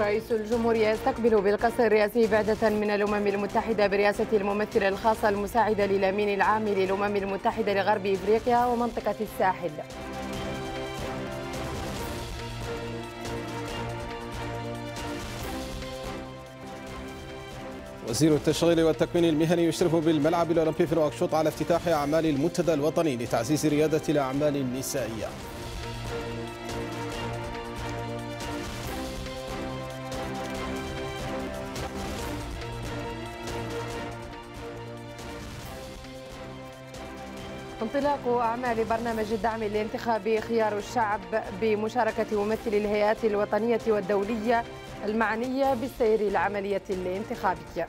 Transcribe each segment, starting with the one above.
رئيس الجمهورية يستقبل بالقصر الرئاسي بعدة من الأمم المتحدة برئاسة الممثلة الخاصة المساعدة للأمين العام للأمم المتحدة لغرب إفريقيا ومنطقة الساحل وزير التشغيل والتكوين المهني يشرف بالملعب الأولمبي في نواكشوط على افتتاح أعمال المنتدى الوطني لتعزيز ريادة الأعمال النسائية انطلاق أعمال برنامج الدعم الانتخابي خيار الشعب بمشاركة ممثلي الهيئات الوطنية والدولية المعنية بسير العملية الانتخابية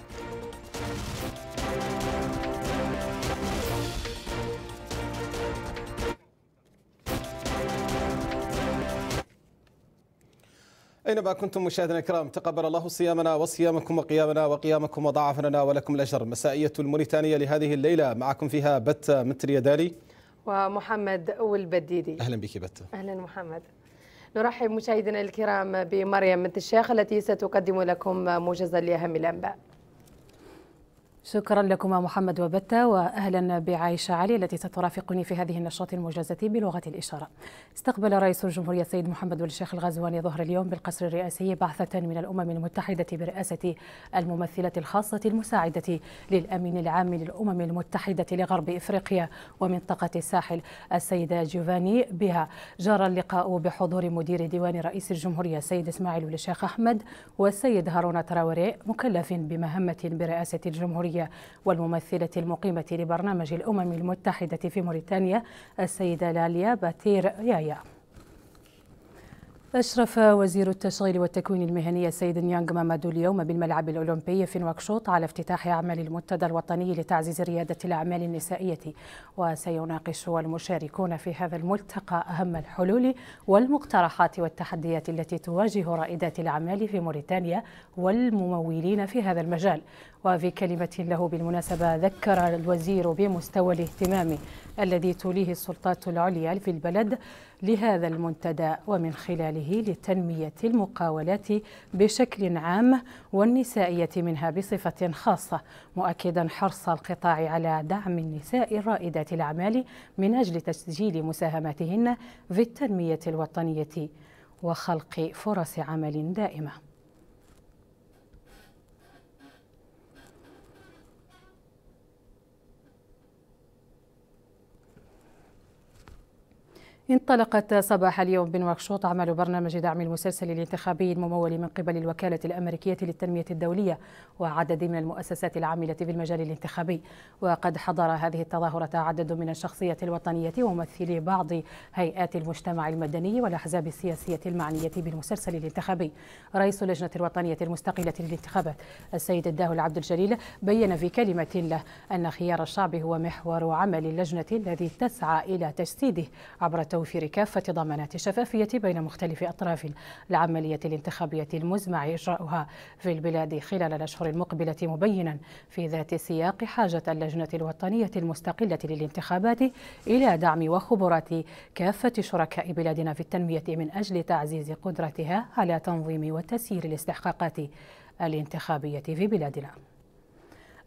أينما كنتم مشاهدينا الكرام تقبل الله صيامنا وصيامكم وقيامنا وقيامكم وضعفنا لنا ولكم الأجر مسائية الموريتانية لهذه الليلة معكم فيها بتة دالي ومحمد والبديدي أهلا بك بتة أهلا محمد نرحب مشاهدينا الكرام بمريم الشيخ التي ستقدم لكم موجزا لأهم الأنباء شكرا لكما محمد وبتة واهلا بعائشه علي التي سترافقني في هذه النشاط الموجزه بلغه الاشاره. استقبل رئيس الجمهوريه السيد محمد والشيخ الشيخ الغزواني ظهر اليوم بالقصر الرئاسي بعثه من الامم المتحده برئاسه الممثله الخاصه المساعده للامين العام للامم المتحده لغرب افريقيا ومنطقه الساحل السيده جيوفاني بها. جرى اللقاء بحضور مدير ديوان رئيس الجمهوريه السيد اسماعيل والشيخ الشيخ احمد والسيد هارون تراوري مكلف بمهمه برئاسه الجمهوريه السورية والممثلة المقيمة لبرنامج الأمم المتحدة في موريتانيا السيدة لاليا باتير يايا أشرف وزير التشغيل والتكوين المهني السيد نيانغ مامادو اليوم بالملعب الأولمبي في نواكشوط على افتتاح أعمال المنتدى الوطني لتعزيز ريادة الأعمال النسائية وسيناقش المشاركون في هذا الملتقى أهم الحلول والمقترحات والتحديات التي تواجه رائدات الأعمال في موريتانيا والممولين في هذا المجال وفي كلمة له بالمناسبة ذكر الوزير بمستوى الاهتمام الذي توليه السلطات العليا في البلد لهذا المنتدى ومن خلاله لتنمية المقاولات بشكل عام والنسائية منها بصفة خاصة مؤكدا حرص القطاع على دعم النساء الرائدات الأعمال من أجل تسجيل مساهماتهن في التنمية الوطنية وخلق فرص عمل دائمه انطلقت صباح اليوم بنواكشوط عمل برنامج دعم المسلسل الانتخابي الممول من قبل الوكالة الأمريكية للتنمية الدولية وعدد من المؤسسات العاملة في المجال الانتخابي وقد حضر هذه التظاهرة عدد من الشخصيات الوطنية وممثلي بعض هيئات المجتمع المدني والأحزاب السياسية المعنية بالمسلسل الانتخابي رئيس اللجنة الوطنية المستقلة للانتخابات السيد الداه العبد الجليل بين في كلمة له أن خيار الشعب هو محور عمل اللجنة الذي تسعى إلى تجسيده عبر توفير كافة ضمانات الشفافية بين مختلف أطراف العملية الانتخابية المزمع إجراؤها في البلاد خلال الأشهر المقبلة مبينا في ذات السياق حاجة اللجنة الوطنية المستقلة للانتخابات إلى دعم وخبرات كافة شركاء بلادنا في التنمية من أجل تعزيز قدرتها على تنظيم وتسيير الاستحقاقات الانتخابية في بلادنا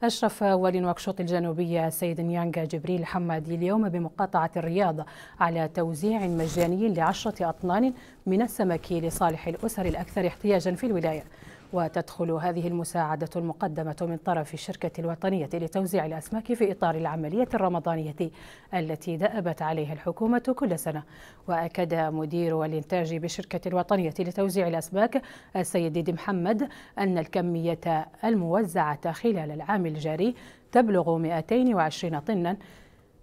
أشرف والي نواكشوط الجنوبية السيد نيانغا جبريل حمادي اليوم بمقاطعة الرياض على توزيع مجاني لعشرة أطنان من السمك لصالح الأسر الأكثر احتياجا في الولاية وتدخل هذه المساعدة المقدمة من طرف الشركة الوطنية لتوزيع الأسماك في إطار العملية الرمضانية التي دأبت عليها الحكومة كل سنة وأكد مدير الإنتاج بالشركة الوطنية لتوزيع الأسماك السيد دي محمد أن الكمية الموزعة خلال العام الجاري تبلغ 220 طنا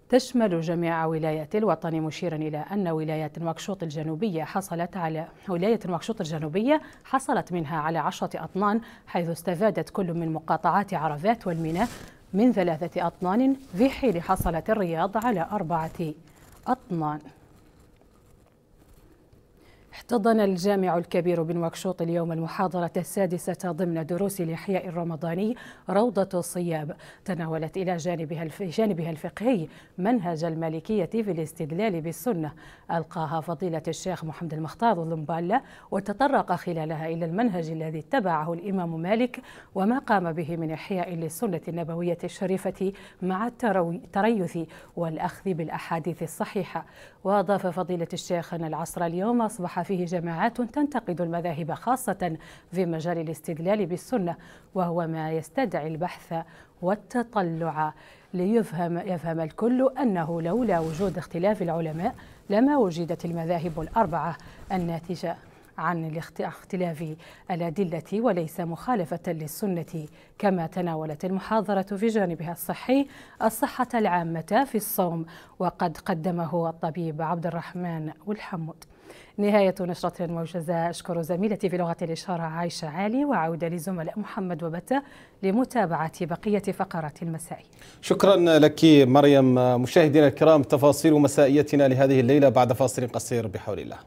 تشمل جميع ولايات الوطن مشيرا إلى أن ولاية نواكشوط الجنوبية حصلت على ولاية نواكشوط الجنوبية حصلت منها على عشرة أطنان حيث استفادت كل من مقاطعات عرفات والميناء من ثلاثة أطنان في حين حصلت الرياض على أربعة أطنان احتضن الجامع الكبير بنواكشوط اليوم المحاضرة السادسة ضمن دروس الإحياء الرمضاني روضة الصيام تناولت إلى جانبها, الف... جانبها الفقهي منهج المالكية في الاستدلال بالسنة ألقاها فضيلة الشيخ محمد المختار اللمبالة وتطرق خلالها إلى المنهج الذي اتبعه الإمام مالك وما قام به من إحياء للسنة النبوية الشريفة مع التريث والأخذ بالأحاديث الصحيحة وأضاف فضيلة الشيخ أن العصر اليوم أصبح فيه فيه جماعات تنتقد المذاهب خاصة في مجال الاستدلال بالسنة وهو ما يستدعي البحث والتطلع ليفهم يفهم الكل أنه لولا وجود اختلاف العلماء لما وجدت المذاهب الأربعة الناتجة عن اختلاف الأدلة وليس مخالفة للسنة كما تناولت المحاضرة في جانبها الصحي الصحة العامة في الصوم وقد قدمه الطبيب عبد الرحمن والحمود نهاية نشرة الموجزة أشكر زميلتي في لغة الإشارة عايشة عالي وعودة لزملاء محمد وبتة لمتابعة بقية فقرات المسائي شكرا لك مريم مشاهدينا الكرام تفاصيل مسائيتنا لهذه الليلة بعد فاصل قصير بحول الله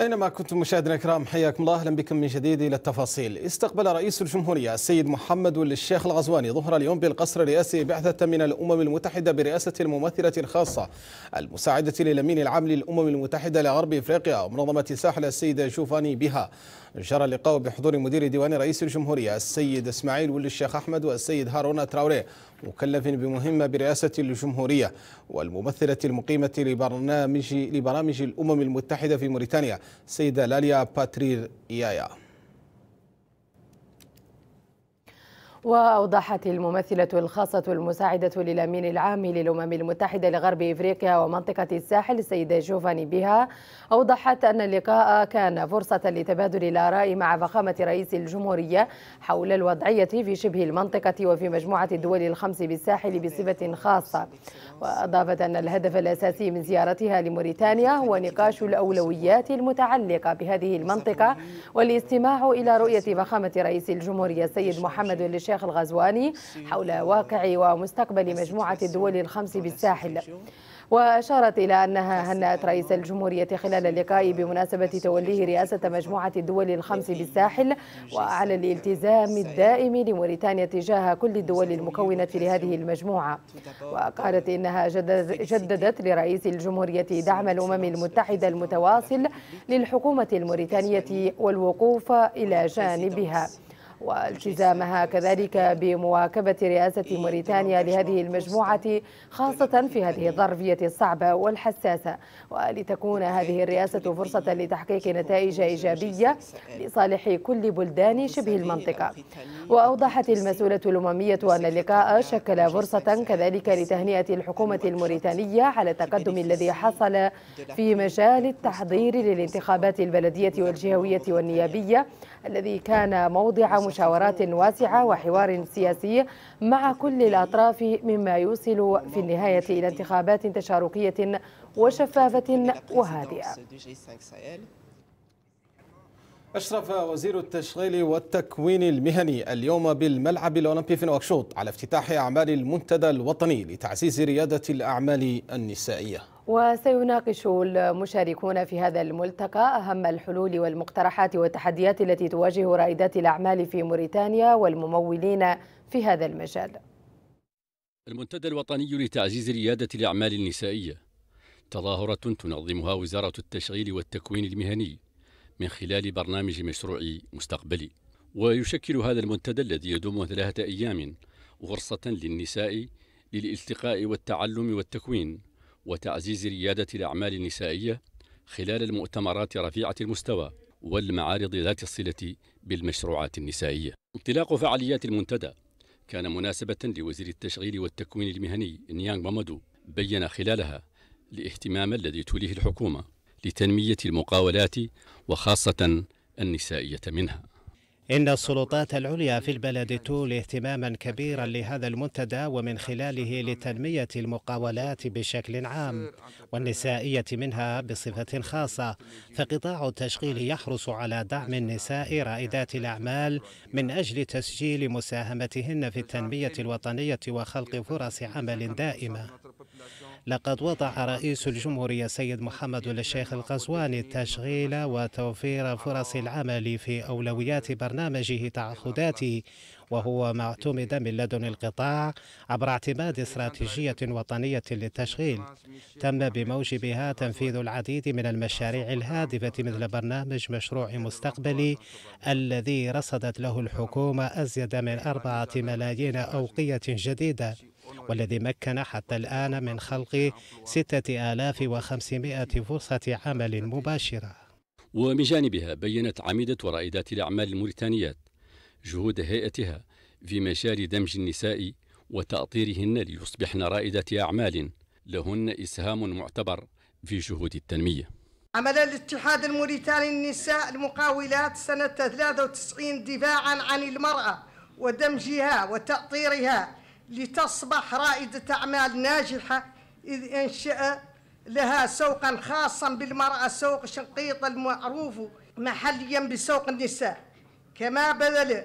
أينما كنتم مشاهدينا الكرام حياكم الله أهلا بكم من جديد إلى التفاصيل استقبل رئيس الجمهورية السيد محمد الشيخ الغزواني ظهر اليوم بالقصر الرئاسي بعثة من الأمم المتحدة برئاسة الممثلة الخاصة المساعدة للأمين العام للأمم المتحدة لغرب إفريقيا ومنظمة ساحل السيدة جوفاني بها جرى اللقاء بحضور مدير ديوان رئيس الجمهورية السيد إسماعيل ولي الشيخ أحمد والسيد هارون تراوري مكلف بمهمة برئاسة الجمهورية والممثلة المقيمة لبرنامج, لبرامج الأمم المتحدة في موريتانيا سيدة لاليا باترير يايا وأوضحت الممثلة الخاصة المساعدة للأمين العام للأمم المتحدة لغرب إفريقيا ومنطقة الساحل السيدة جوفاني بها أوضحت أن اللقاء كان فرصة لتبادل الآراء مع فخامة رئيس الجمهورية حول الوضعية في شبه المنطقة وفي مجموعة الدول الخمس بالساحل بصفة خاصة وأضافت أن الهدف الأساسي من زيارتها لموريتانيا هو نقاش الأولويات المتعلقة بهذه المنطقة والاستماع إلى رؤية فخامة رئيس الجمهورية السيد محمد الشيخ الشيخ الغزواني حول واقع ومستقبل مجموعة الدول الخمس بالساحل وأشارت إلى أنها هنأت رئيس الجمهورية خلال اللقاء بمناسبة توليه رئاسة مجموعة الدول الخمس بالساحل وعلى الالتزام الدائم لموريتانيا تجاه كل الدول المكونة لهذه المجموعة وقالت إنها جددت لرئيس الجمهورية دعم الأمم المتحدة المتواصل للحكومة الموريتانية والوقوف إلى جانبها والتزامها كذلك بمواكبة رئاسة موريتانيا لهذه المجموعة خاصة في هذه الظرفية الصعبة والحساسة ولتكون هذه الرئاسة فرصة لتحقيق نتائج إيجابية لصالح كل بلدان شبه المنطقة وأوضحت المسؤولة الأممية أن اللقاء شكل فرصة كذلك لتهنئة الحكومة الموريتانية على التقدم الذي حصل في مجال التحضير للانتخابات البلدية والجهوية والنيابية الذي كان موضع مشاورات واسعة وحوار سياسي مع كل الأطراف مما يوصل في النهاية إلى انتخابات تشاركية وشفافة وهادئة أشرف وزير التشغيل والتكوين المهني اليوم بالملعب الأولمبي في نواكشوط على افتتاح أعمال المنتدى الوطني لتعزيز ريادة الأعمال النسائية وسيناقش المشاركون في هذا الملتقى أهم الحلول والمقترحات والتحديات التي تواجه رائدات الأعمال في موريتانيا والممولين في هذا المجال المنتدى الوطني لتعزيز ريادة الأعمال النسائية تظاهرة تنظمها وزارة التشغيل والتكوين المهني من خلال برنامج مشروعي مستقبلي ويشكل هذا المنتدى الذي يدوم ثلاثة أيام فرصة للنساء للالتقاء والتعلم والتكوين وتعزيز ريادة الأعمال النسائية خلال المؤتمرات رفيعة المستوى والمعارض ذات الصلة بالمشروعات النسائية انطلاق فعاليات المنتدى كان مناسبة لوزير التشغيل والتكوين المهني نيانغ مامادو بين خلالها الاهتمام الذي توليه الحكومة لتنمية المقاولات وخاصة النسائية منها إن السلطات العليا في البلد تولي اهتماما كبيرا لهذا المنتدى ومن خلاله لتنمية المقاولات بشكل عام والنسائية منها بصفة خاصة فقطاع التشغيل يحرص على دعم النساء رائدات الأعمال من أجل تسجيل مساهمتهن في التنمية الوطنية وخلق فرص عمل دائمة لقد وضع رئيس الجمهورية السيد محمد الشيخ القزواني التشغيل وتوفير فرص العمل في أولويات برنامجه تعهداته وهو ما اعتمد من لدن القطاع عبر اعتماد استراتيجية وطنية للتشغيل تم بموجبها تنفيذ العديد من المشاريع الهادفة مثل برنامج مشروع مستقبلي الذي رصدت له الحكومة أزيد من أربعة ملايين أوقية جديدة والذي مكن حتى الآن من خلق 6500 فرصة عمل مباشرة ومن جانبها بينت عميدة ورائدات الأعمال الموريتانيات جهود هيئتها في مجال دمج النساء وتأطيرهن ليصبحن رائدات أعمال لهن إسهام معتبر في جهود التنمية عمل الاتحاد الموريتاني للنساء المقاولات سنة 93 دفاعا عن المرأة ودمجها وتأطيرها لتصبح رائدة أعمال ناجحة إذ أنشأ لها سوقا خاصا بالمرأة سوق شنقيط المعروف محليا بسوق النساء كما بذل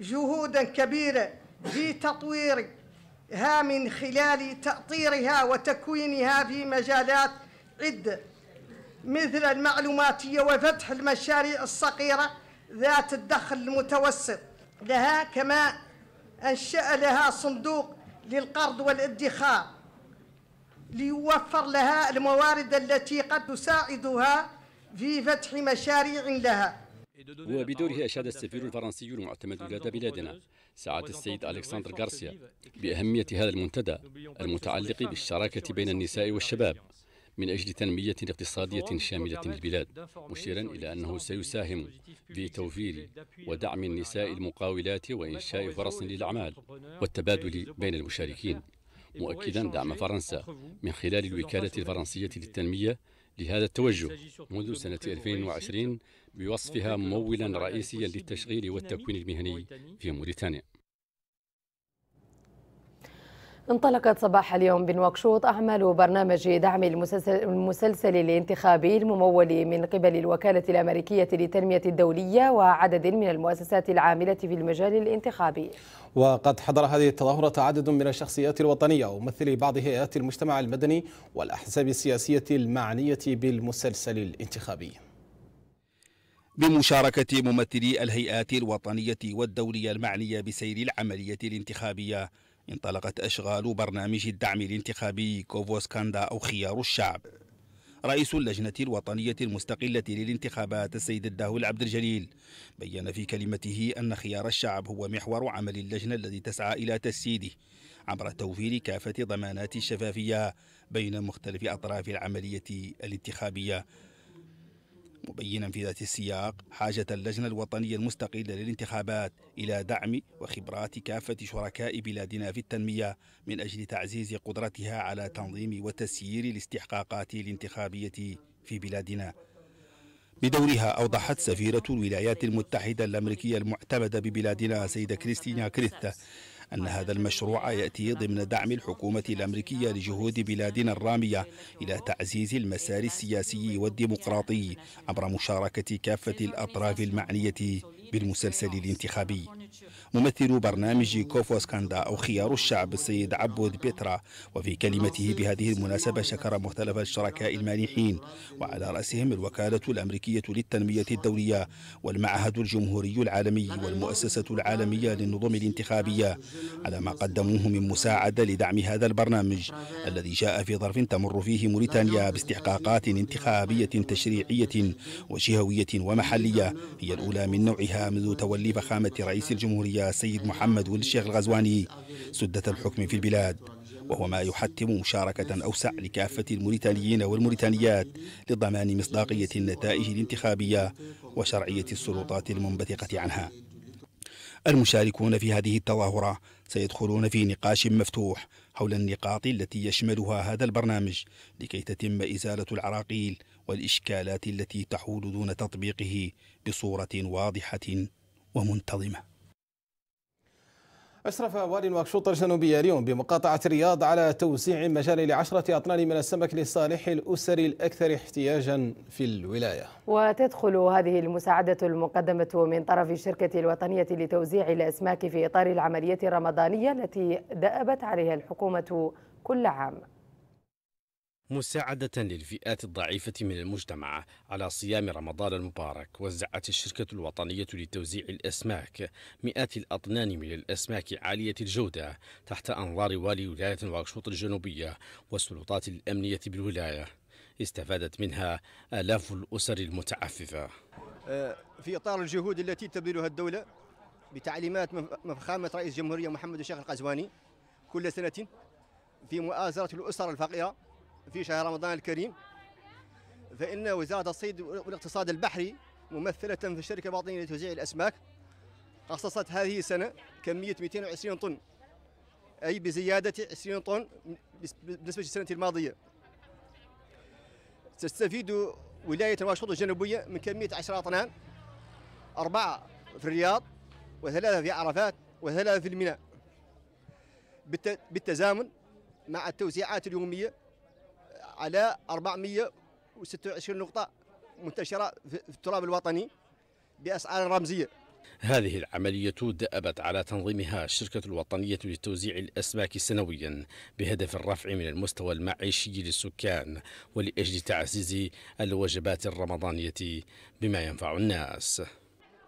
جهودا كبيرة في تطويرها من خلال تأطيرها وتكوينها في مجالات عدة مثل المعلوماتية وفتح المشاريع الصغيرة ذات الدخل المتوسط لها كما أنشأ لها صندوق للقرض والادخار ليوفر لها الموارد التي قد تساعدها في فتح مشاريع لها وبدوره أشاد السفير الفرنسي المعتمد لدى بلادنا سعادة السيد ألكسندر غارسيا بأهمية هذا المنتدى المتعلق بالشراكة بين النساء والشباب من أجل تنمية اقتصادية شاملة للبلاد مشيرا إلى أنه سيساهم في توفير ودعم النساء المقاولات وإنشاء فرص للأعمال والتبادل بين المشاركين مؤكدا دعم فرنسا من خلال الوكالة الفرنسية للتنمية لهذا التوجه منذ سنة 2020 بوصفها ممولا رئيسيا للتشغيل والتكوين المهني في موريتانيا انطلقت صباح اليوم بنواكشوط أعمال برنامج دعم المسلسل الانتخابي الممول من قبل الوكالة الأمريكية للتنمية الدولية وعدد من المؤسسات العاملة في المجال الانتخابي وقد حضر هذه التظاهرة عدد من الشخصيات الوطنية وممثلي بعض هيئات المجتمع المدني والأحزاب السياسية المعنية بالمسلسل الانتخابي بمشاركة ممثلي الهيئات الوطنية والدولية المعنية بسير العملية الانتخابية انطلقت أشغال برنامج الدعم الانتخابي كوفوسكاندا أو خيار الشعب رئيس اللجنة الوطنية المستقلة للانتخابات السيد الداهو عبد الجليل بين في كلمته أن خيار الشعب هو محور عمل اللجنة الذي تسعى إلى تسييده عبر توفير كافة ضمانات الشفافية بين مختلف أطراف العملية الانتخابية مبينا في ذات السياق حاجة اللجنة الوطنية المستقلة للانتخابات إلى دعم وخبرات كافة شركاء بلادنا في التنمية من أجل تعزيز قدرتها على تنظيم وتسيير الاستحقاقات الانتخابية في بلادنا بدورها أوضحت سفيرة الولايات المتحدة الأمريكية المعتمدة ببلادنا سيدة كريستينا كريستا أن هذا المشروع يأتي ضمن دعم الحكومة الأمريكية لجهود بلادنا الرامية إلى تعزيز المسار السياسي والديمقراطي عبر مشاركة كافة الأطراف المعنية بالمسلسل الانتخابي ممثل برنامج كوفوسكاندا أو خيار الشعب السيد عبود بيترا وفي كلمته بهذه المناسبة شكر مختلف الشركاء المانحين وعلى رأسهم الوكالة الأمريكية للتنمية الدولية والمعهد الجمهوري العالمي والمؤسسة العالمية للنظم الانتخابية على ما قدموه من مساعدة لدعم هذا البرنامج الذي جاء في ظرف تمر فيه موريتانيا باستحقاقات انتخابية تشريعية وشهوية ومحلية هي الأولى من نوعها منذ تولي فخامة رئيس الجمهورية السيد محمد ولد الشيخ الغزواني سدة الحكم في البلاد وهو ما يحتم مشاركة أوسع لكافة الموريتانيين والموريتانيات لضمان مصداقية النتائج الانتخابية وشرعية السلطات المنبثقة عنها المشاركون في هذه التظاهرة سيدخلون في نقاش مفتوح حول النقاط التي يشملها هذا البرنامج لكي تتم إزالة العراقيل والإشكالات التي تحول دون تطبيقه بصورة واضحة ومنتظمة أشرف والي نواكشوط الجنوبية اليوم بمقاطعة الرياض على توسيع مجال لعشرة أطنان من السمك لصالح الأسر الأكثر احتياجا في الولاية وتدخل هذه المساعدة المقدمة من طرف الشركة الوطنية لتوزيع الأسماك في إطار العملية الرمضانية التي دأبت عليها الحكومة كل عام مساعدة للفئات الضعيفة من المجتمع على صيام رمضان المبارك وزعت الشركة الوطنية لتوزيع الأسماك مئات الأطنان من الأسماك عالية الجودة تحت أنظار والي ولاية واغشوط الجنوبية والسلطات الأمنية بالولاية استفادت منها آلاف الأسر المتعففة آه، في إطار الجهود التي تبذلها الدولة بتعليمات مفخامة رئيس الجمهورية محمد الشيخ القزواني كل سنة في مؤازرة الأسر الفقيرة في شهر رمضان الكريم فإن وزارة الصيد والاقتصاد البحري ممثلة في الشركة الوطنية لتوزيع الأسماك خصصت هذه السنة كمية 220 طن أي بزيادة 20 طن بالنسبة للسنة الماضية تستفيد ولاية واشنطن الجنوبية من كمية 10 أطنان أربعة في الرياض وثلاثة في عرفات وثلاثة في الميناء بالتزامن مع التوزيعات اليومية على 426 نقطة منتشرة في التراب الوطني بأسعار رمزية هذه العملية دأبت على تنظيمها الشركة الوطنية لتوزيع الأسماك سنويا بهدف الرفع من المستوى المعيشي للسكان ولأجل تعزيز الوجبات الرمضانية بما ينفع الناس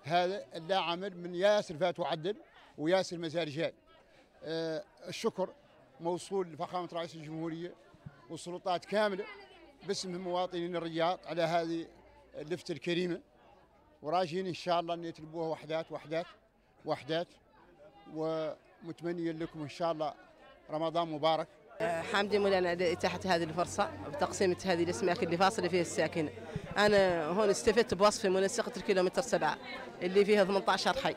هذا لا عمل من ياسر فات وعدل وياسر مزارجان آه، الشكر موصول لفخامة رئيس الجمهورية والسلطات كامله باسم مواطنين الرياض على هذه اللفته الكريمه وراجين ان شاء الله ان يتلبوها وحدات وحدات وحدات ومتمنيين لكم ان شاء الله رمضان مبارك حمدي مولانا على إتاحة هذه الفرصة بتقسيمة هذه الأسماك اللي فاصلة فيها الساكنة أنا هون استفدت بوصفي منسقة الكيلومتر سبعة اللي فيها 18 حي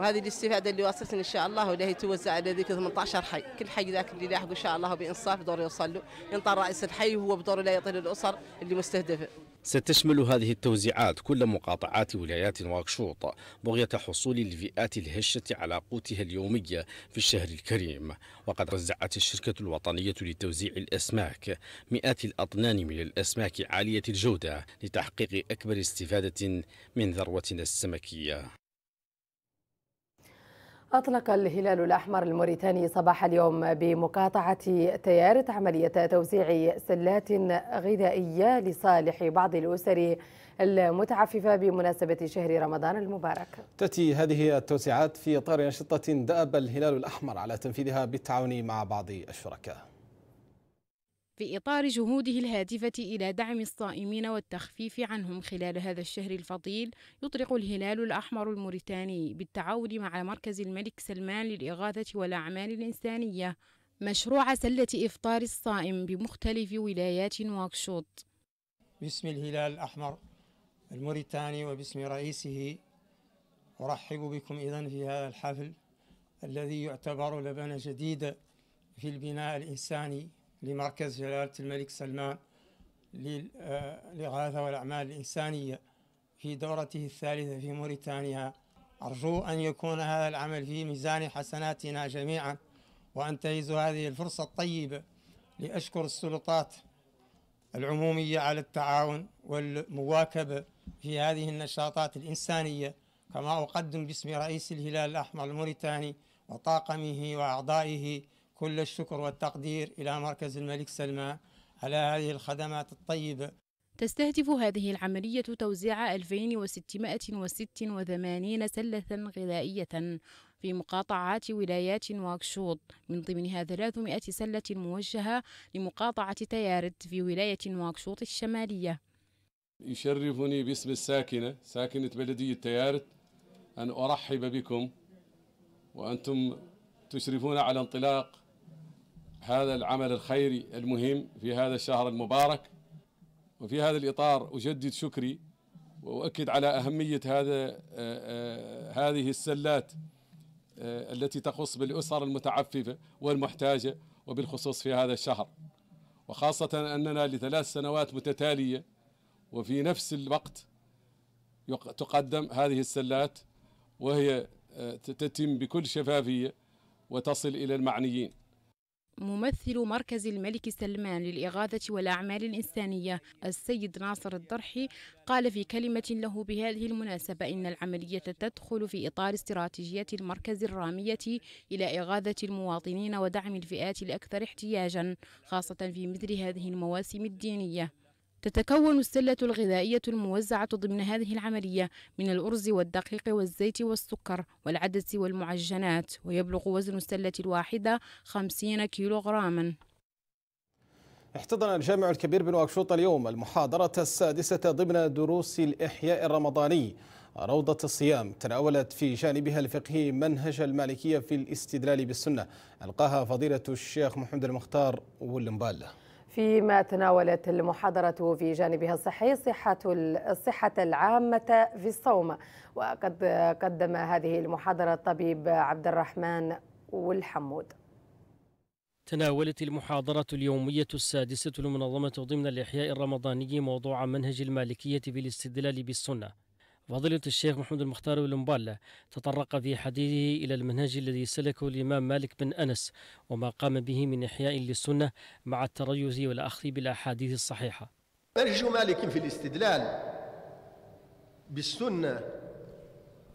وهذه الاستفاده اللي واصلتني ان شاء الله واللي هي توزع على ذيك 18 حي، كل حي ذاك اللي لاحق ان شاء الله بانصاف دور يوصل له، ينطر رئيس الحي وهو بدوره لا يطيل الاسر اللي مستهدفه. ستشمل هذه التوزيعات كل مقاطعات ولايات واكشوط بغية حصول الفئات الهشة على قوتها اليومية في الشهر الكريم وقد وزعت الشركة الوطنية لتوزيع الأسماك مئات الأطنان من الأسماك عالية الجودة لتحقيق أكبر استفادة من ذروتنا السمكية أطلق الهلال الأحمر الموريتاني صباح اليوم بمقاطعة تيارة عملية توزيع سلات غذائية لصالح بعض الأسر المتعففة بمناسبة شهر رمضان المبارك تأتي هذه التوسعات في إطار أنشطة دأب الهلال الأحمر على تنفيذها بالتعاون مع بعض الشركاء في إطار جهوده الهادفة إلى دعم الصائمين والتخفيف عنهم خلال هذا الشهر الفضيل يطلق الهلال الأحمر الموريتاني بالتعاون مع مركز الملك سلمان للإغاثة والأعمال الإنسانية مشروع سلة إفطار الصائم بمختلف ولايات نواكشوط باسم الهلال الأحمر الموريتاني وباسم رئيسه أرحب بكم إذا في هذا الحفل الذي يعتبر لبنة جديدة في البناء الإنساني لمركز جلالة الملك سلمان للإغاثة والأعمال الإنسانية في دورته الثالثة في موريتانيا أرجو أن يكون هذا العمل في ميزان حسناتنا جميعا وأنتهز هذه الفرصة الطيبة لأشكر السلطات العمومية على التعاون والمواكبة في هذه النشاطات الإنسانية كما أقدم باسم رئيس الهلال الأحمر الموريتاني وطاقمه وأعضائه كل الشكر والتقدير إلى مركز الملك سلمان على هذه الخدمات الطيبة تستهدف هذه العملية توزيع 2686 سلة غذائية في مقاطعات ولايات نواكشوط من ضمنها 300 سلة موجهة لمقاطعة تيارد في ولاية نواكشوط الشمالية يشرفني باسم الساكنة ساكنة بلدية تيارد أن أرحب بكم وأنتم تشرفون على انطلاق هذا العمل الخيري المهم في هذا الشهر المبارك وفي هذا الإطار أجدد شكري وأؤكد على أهمية هذا آه، آه، هذه السلات آه، التي تخص بالأسر المتعففة والمحتاجة وبالخصوص في هذا الشهر وخاصة أننا لثلاث سنوات متتالية وفي نفس الوقت تقدم هذه السلات وهي تتم بكل شفافية وتصل إلى المعنيين ممثل مركز الملك سلمان للإغاثة والأعمال الإنسانية السيد ناصر الضرحي قال في كلمة له بهذه المناسبة إن العملية تدخل في إطار استراتيجية المركز الرامية إلى إغاثة المواطنين ودعم الفئات الأكثر احتياجا خاصة في مثل هذه المواسم الدينية تتكون السلة الغذائية الموزعة ضمن هذه العملية من الأرز والدقيق والزيت والسكر والعدس والمعجنات ويبلغ وزن السلة الواحدة 50 كيلوغراما احتضن الجامع الكبير بنواكشوط اليوم المحاضرة السادسة ضمن دروس الإحياء الرمضاني روضة الصيام تناولت في جانبها الفقهي منهج المالكية في الاستدلال بالسنة ألقاها فضيلة الشيخ محمد المختار والمبالة فيما تناولت المحاضرة في جانبها الصحي صحة الصحة العامة في الصوم وقد قدم هذه المحاضرة الطبيب عبد الرحمن والحمود تناولت المحاضرة اليومية السادسة لمنظمة ضمن الإحياء الرمضاني موضوع منهج المالكية بالاستدلال بالسنة فضيلة الشيخ محمود المختار والمبالة تطرق في حديثه إلى المنهج الذي سلكه الإمام مالك بن أنس وما قام به من إحياء للسنة مع التريث والأخذ بالأحاديث الصحيحة منهج مالك في الاستدلال بالسنة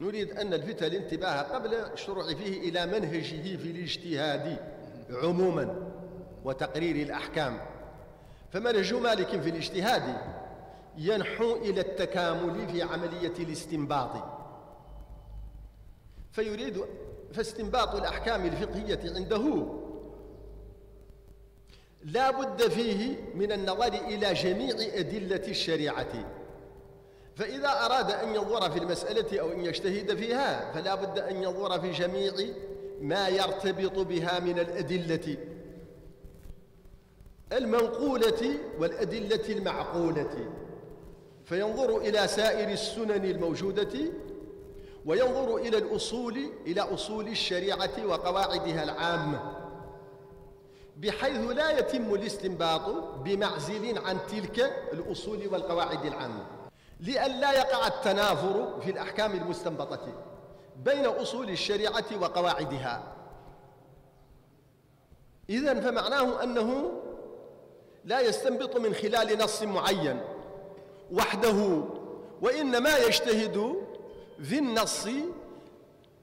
نريد أن نلفت الانتباه قبل الشروع فيه إلى منهجه في الاجتهاد عموما وتقرير الأحكام فمنهج مالك في الاجتهاد ينحو إلى التكامل في عملية الاستنباط فيريد فاستنباط الأحكام الفقهية عنده لا بد فيه من النظر إلى جميع أدلة الشريعة فإذا أراد أن ينظر في المسألة أو أن يجتهد فيها فلا بد أن ينظر في جميع ما يرتبط بها من الأدلة المنقولة والأدلة المعقولة فينظر إلى سائر السنن الموجودة وينظر إلى الأصول إلى أصول الشريعة وقواعدها العامة بحيث لا يتم الاستنباط بمعزل عن تلك الأصول والقواعد العامة لئلا يقع التنافر في الأحكام المستنبطة بين أصول الشريعة وقواعدها إذا فمعناه أنه لا يستنبط من خلال نص معين وحده وإنما يجتهد في النص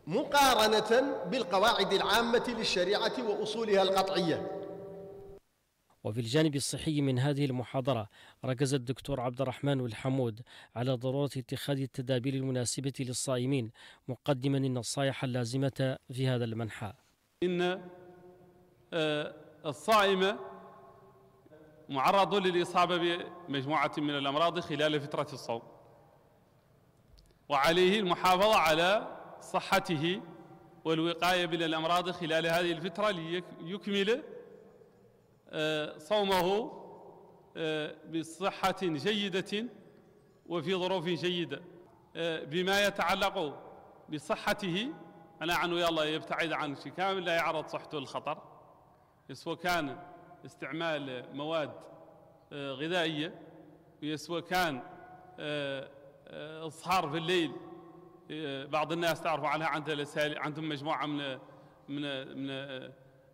مقارنة بالقواعد العامة للشريعة وأصولها القطعية وفي الجانب الصحي من هذه المحاضرة ركز الدكتور عبد الرحمن الحمود على ضرورة اتخاذ التدابير المناسبة للصائمين مقدما النصائح اللازمة في هذا المنحى إن آه، الصائم معرض للإصابة بمجموعة من الأمراض خلال فترة الصوم وعليه المحافظة على صحته والوقاية من الأمراض خلال هذه الفترة ليكمل آه، صومه آه، بصحة جيدة وفي ظروف جيدة آه، بما يتعلق بصحته أنا عنه الله يبتعد عن شيء كامل لا يعرض صحته للخطر سواء كان استعمال مواد آه، غذائية ويسوى كان إصهار آه، آه، في الليل بعض الناس تعرفوا عنها عندهم مجموعة من من من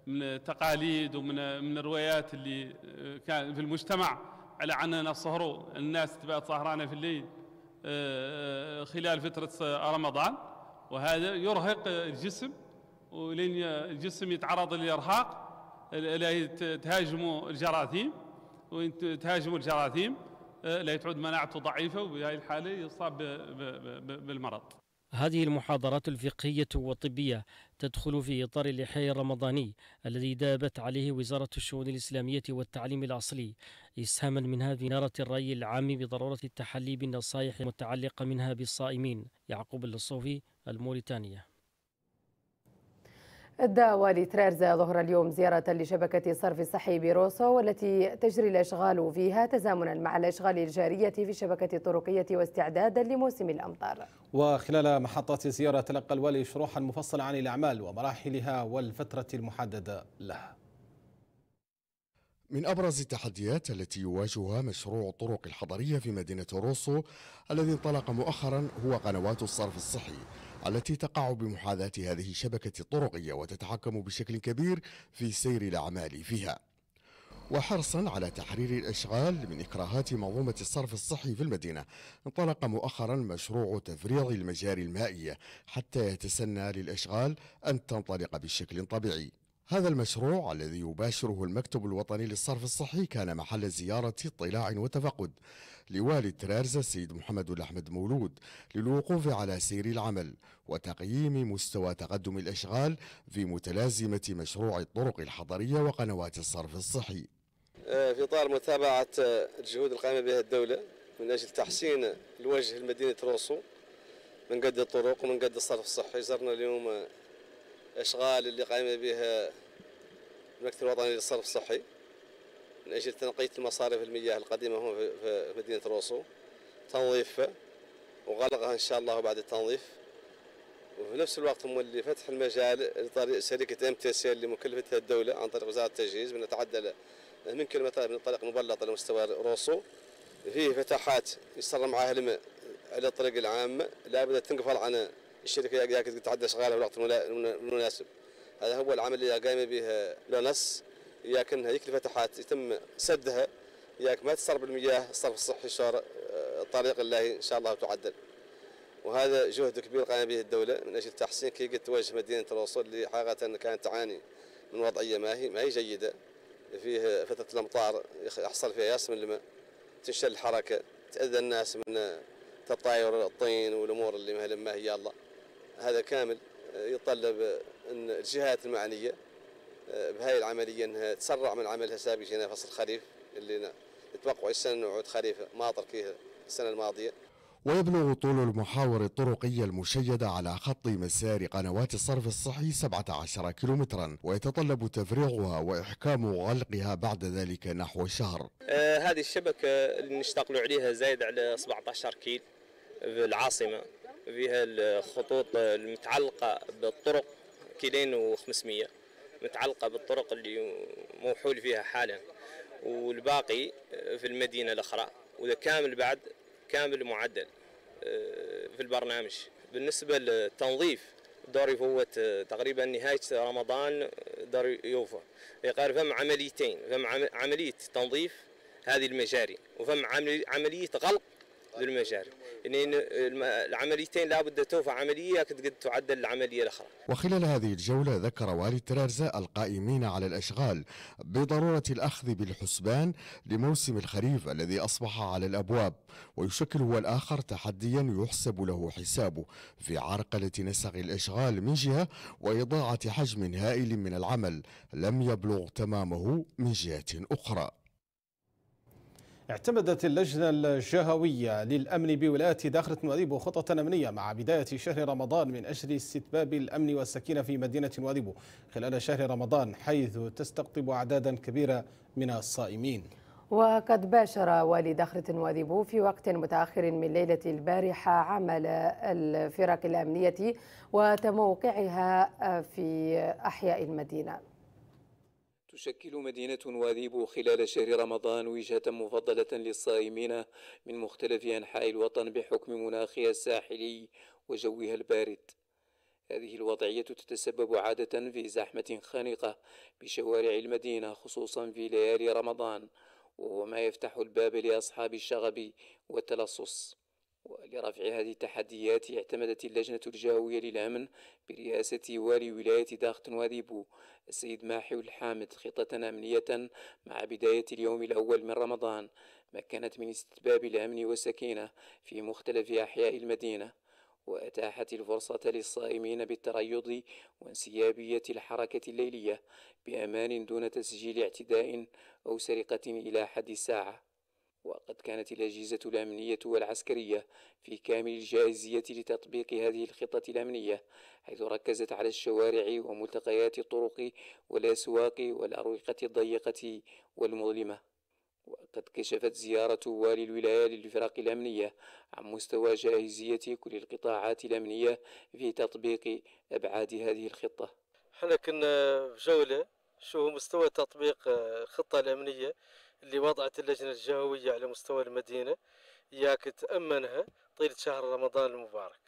من التقاليد ومن من الروايات اللي كان في المجتمع على عننا سهروا الناس تبقى سهرانة في الليل خلال فترة رمضان وهذا يرهق الجسم ولين الجسم يتعرض للإرهاق لا تهاجموا الجراثيم وان تهاجموا الجراثيم آه، لا تعود مناعته ضعيفه وبهذه الحاله يصاب بالمرض. هذه المحاضرات الفقهية والطبية تدخل في إطار الإحياء الرمضاني الذي دابت عليه وزارة الشؤون الإسلامية والتعليم العصري إسهاما منها في نارة الرأي العام بضرورة التحلي بالنصائح المتعلقة منها بالصائمين يعقوب اللصوفي الموريتانية أدى والي ترارزا ظهر اليوم زيارة لشبكة الصرف الصحي بروسو والتي تجري الأشغال فيها تزامنا مع الأشغال الجارية في الشبكة الطرقية واستعدادا لموسم الأمطار وخلال محطات الزيارة تلقى الوالي شروحا مفصلا عن الأعمال ومراحلها والفترة المحددة لها من أبرز التحديات التي يواجهها مشروع الطرق الحضرية في مدينة روسو الذي انطلق مؤخرا هو قنوات الصرف الصحي التي تقع بمحاذاة هذه الشبكة الطرقية وتتحكم بشكل كبير في سير الأعمال فيها وحرصا على تحرير الاشغال من اكراهات منظومه الصرف الصحي في المدينه انطلق مؤخرا مشروع تفريغ المجاري المائيه حتى يتسنى للاشغال ان تنطلق بشكل طبيعي هذا المشروع الذي يباشره المكتب الوطني للصرف الصحي كان محل زيارة اطلاع وتفقد لوالد ترارزة السيد محمد الأحمد مولود للوقوف على سير العمل وتقييم مستوى تقدم الأشغال في متلازمة مشروع الطرق الحضرية وقنوات الصرف الصحي آه، في إطار متابعة آه، الجهود القائمة بها الدولة من أجل تحسين الوجه لمدينة روسو من قد الطرق ومن قد الصرف الصحي زرنا اليوم آه، الاشغال اللي قام بها المكتب الوطني للصرف الصحي من اجل تنقيه المصارف المياه القديمه هون في مدينه روسو تنظيفها وغلقها ان شاء الله بعد التنظيف وفي نفس الوقت هم اللي فتح المجال لطريق شركه ام تي سي اللي مكلفتها الدوله عن طريق وزاره التجهيز بنتعدل من كلمة من الطريق المبلط على مستوى روسو فيه فتحات يسر معها الماء على الطريق العامه لابد تنقفل عن الشركه تتعدى تعدى شغاله الوقت المناسب هذا هو العمل اللي قايمه به لونس ياك انها يكلفه يتم سدها ياك ما تسرب المياه الصرف الصحي الشارع الطريق آه، الله ان شاء الله تعدل وهذا جهد كبير قام به الدوله من اجل تحسين كي توجه مدينه الوصول اللي حقيقه كانت تعاني من وضعيه ما هي ما هي جيده فيه فتره الامطار يحصل فيها ياس من الماء تنشل الحركه تاذى الناس من تطاير الطين والامور اللي ما هي الله هذا كامل آه، يتطلب آه، أن الجهات المعنية آه، بهاي العملية أنها تسرع من عملها سابقا فصل الخريف اللي نتوقع السنة نعود خريف ماطر فيه السنة الماضية ويبلغ طول المحاور الطرقية المشيدة على خط مسار قنوات الصرف الصحي 17 كيلومترا ويتطلب تفريغها وإحكام غلقها بعد ذلك نحو شهر آه هذه الشبكة اللي نشتغل عليها زايد على 17 كيل في العاصمة فيها الخطوط المتعلقة بالطرق كيلين و500 متعلقة بالطرق اللي موحول فيها حالا والباقي في المدينة الأخرى واذا كامل بعد كامل معدل آه، في البرنامج بالنسبة للتنظيف دوري هو آه، تقريبا نهاية رمضان آه، دوري يوفا يقال فم عمليتين فم عملية تنظيف هذه المجاري وفم عملية غلق للمجاري لان العمليتين لابد توفى عمليه قد تعدل العمليه الاخرى. وخلال هذه الجوله ذكر والي ترارزا القائمين على الاشغال بضروره الاخذ بالحسبان لموسم الخريف الذي اصبح على الابواب ويشكل هو الاخر تحديا يحسب له حسابه في عرقله نسق الاشغال من جهه واضاعه حجم هائل من العمل لم يبلغ تمامه من جهه اخرى. اعتمدت اللجنة الجهوية للأمن بولاية داخلة نواذيبو خطة أمنية مع بداية شهر رمضان من أجل استتباب الأمن والسكينة في مدينة نواذيبو خلال شهر رمضان حيث تستقطب أعدادا كبيرة من الصائمين وقد باشر والي داخلة نواذيبو في وقت متأخر من ليلة البارحة عمل الفرق الأمنية وتموقعها في أحياء المدينة تشكل مدينة واديبو خلال شهر رمضان وجهة مفضلة للصائمين من مختلف أنحاء الوطن بحكم مناخها الساحلي وجوها البارد هذه الوضعية تتسبب عادة في زحمة خانقة بشوارع المدينة خصوصا في ليالي رمضان وهو ما يفتح الباب لأصحاب الشغب والتلصص ولرفع هذه التحديات اعتمدت اللجنة الجهوية للأمن برئاسة والي ولاية داخت وذيبو السيد ماحي الحامد خطة أمنية مع بداية اليوم الأول من رمضان مكنت من استتباب الأمن والسكينة في مختلف أحياء المدينة وأتاحت الفرصة للصائمين بالتريض وانسيابية الحركة الليلية بأمان دون تسجيل اعتداء أو سرقة إلى حد الساعة وقد كانت الأجهزة الأمنية والعسكرية في كامل الجاهزية لتطبيق هذه الخطة الأمنية حيث ركزت على الشوارع وملتقيات الطرق والأسواق والأروقة الضيقة والمظلمة وقد كشفت زيارة والي الولاية للفرق الأمنية عن مستوى جاهزية كل القطاعات الأمنية في تطبيق أبعاد هذه الخطة حنا كنا في جولة شو مستوى تطبيق الخطة الأمنية اللي وضعت اللجنة الجوية على مستوى المدينة إياك تأمنها طيلة شهر رمضان المبارك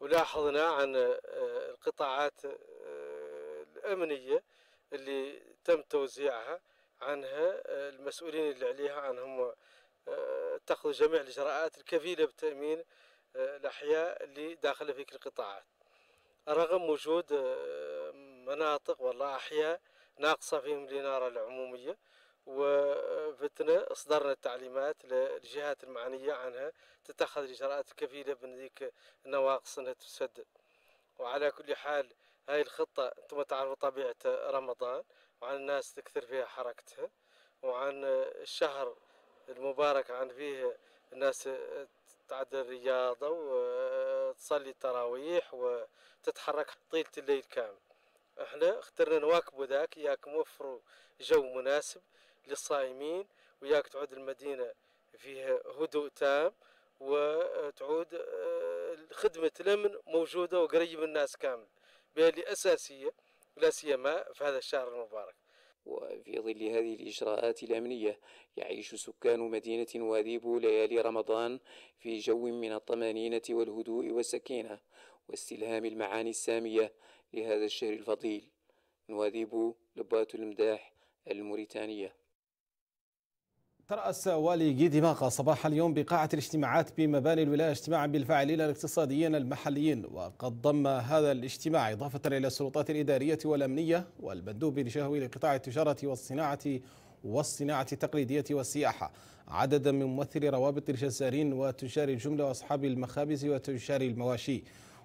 ولاحظنا عن آه، القطاعات آه، الأمنية اللي تم توزيعها عنها آه، المسؤولين اللي عليها عنهم اتخذوا جميع الإجراءات الكفيلة بتأمين الأحياء اللي داخلة في القطاعات رغم وجود مناطق والله أحياء ناقصة فيهم الإنارة العمومية وفتنا اصدرنا التعليمات للجهات المعنيه عنها تتخذ الاجراءات الكفيله بان ذيك النواقص انها تسد وعلى كل حال هاي الخطه انتم تعرفوا طبيعه رمضان وعن الناس تكثر فيها حركتها وعن الشهر المبارك عن فيه الناس تعدل الرياضة وتصلي التراويح وتتحرك طيلة الليل كامل احنا اخترنا نواكب ذاك ياك نوفروا جو مناسب للصائمين وياك تعود المدينة فيها هدوء تام وتعود آه، خدمة الأمن موجودة وقريب الناس كامل بهذه أساسية لا سيما في هذا الشهر المبارك وفي ظل هذه الإجراءات الأمنية يعيش سكان مدينة واديب ليالي رمضان في جو من الطمانينة والهدوء والسكينة واستلهام المعاني السامية لهذا الشهر الفضيل نواديب لبات المداح الموريتانية ترأس والي دماغ صباح اليوم بقاعة الاجتماعات بمباني الولاية اجتماعا بالفاعلين الاقتصاديين المحليين وقد ضم هذا الاجتماع إضافة إلى السلطات الإدارية والأمنية والمندوب لشهوي لقطاع التجارة والصناعة والصناعة التقليدية والسياحة عددا من ممثلي روابط الجزارين وتجار الجملة وأصحاب المخابز وتجار المواشي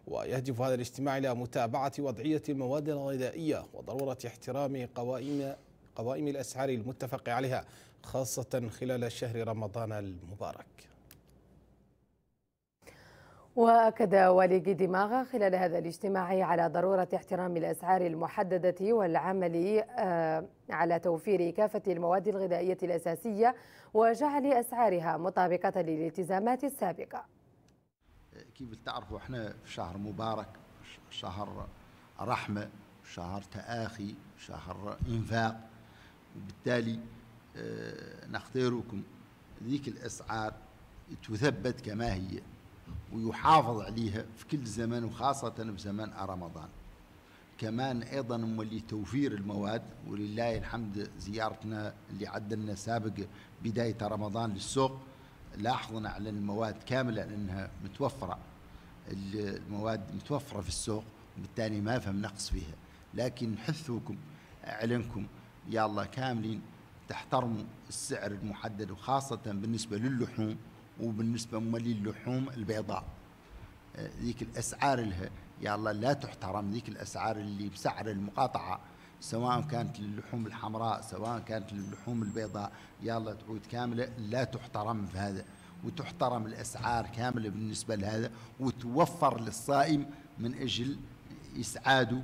ويهدف هذا الاجتماع إلى متابعة وضعية المواد الغذائية وضرورة احترام قوائم قوائم الأسعار المتفق عليها خاصة خلال شهر رمضان المبارك وأكد والي دماغة خلال هذا الاجتماع على ضرورة احترام الأسعار المحددة والعمل آه، على توفير كافة المواد الغذائية الأساسية وجعل أسعارها مطابقة للالتزامات السابقة كيف تعرفوا احنا في شهر مبارك شهر رحمة شهر تآخي شهر إنفاق وبالتالي آه، نختاركم ذيك الأسعار تثبت كما هي ويحافظ عليها في كل زمان وخاصة في زمان رمضان كمان ايضا مولي توفير المواد ولله الحمد زيارتنا اللي عدلنا سابق بدايه رمضان للسوق لاحظنا على المواد كامله انها متوفره المواد متوفره في السوق وبالتالي ما فهم نقص فيها لكن نحثوكم اعلنكم يا الله كاملين تحترم السعر المحدد وخاصة بالنسبة للحوم وبالنسبة للحوم البيضاء ذيك الأسعار لها يا الله لا تحترم ذيك الأسعار اللي بسعر المقاطعة سواء كانت للحوم الحمراء سواء كانت للحوم البيضاء يا الله تعود كاملة لا تحترم في هذا وتحترم الأسعار كاملة بالنسبة لهذا وتوفر للصائم من أجل إسعاده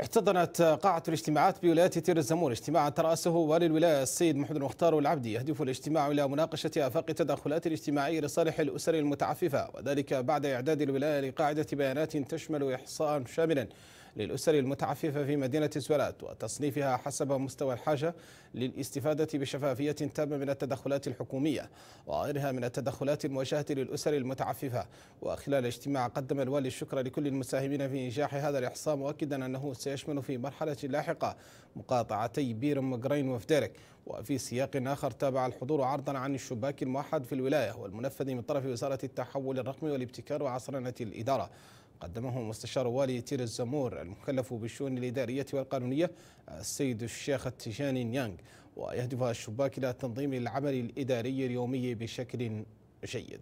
احتضنت قاعة الاجتماعات بولاية تير الزمور اجتماعا ترأسه والي الولاية السيد محمد المختار العبدي يهدف الاجتماع إلى مناقشة آفاق التدخلات الاجتماعية لصالح الأسر المتعففة وذلك بعد إعداد الولاية لقاعدة بيانات تشمل إحصاء شاملا للأسر المتعففة في مدينة سوالات وتصنيفها حسب مستوى الحاجة للاستفادة بشفافية تامة من التدخلات الحكومية وغيرها من التدخلات الموجهة للأسر المتعففة وخلال اجتماع قدم الوالي الشكر لكل المساهمين في إنجاح هذا الإحصاء مؤكدا أنه سيشمل في مرحلة لاحقة مقاطعتي بير مقرين وفديرك وفي سياق آخر تابع الحضور عرضا عن الشباك الموحد في الولاية والمنفذ من طرف وزارة التحول الرقمي والابتكار وعصرنة الإدارة قدمه مستشار والي تير الزمور المكلف بالشؤون الإدارية والقانونية السيد الشيخ التيجان يانغ ويهدف الشباك إلى تنظيم العمل الإداري اليومي بشكل جيد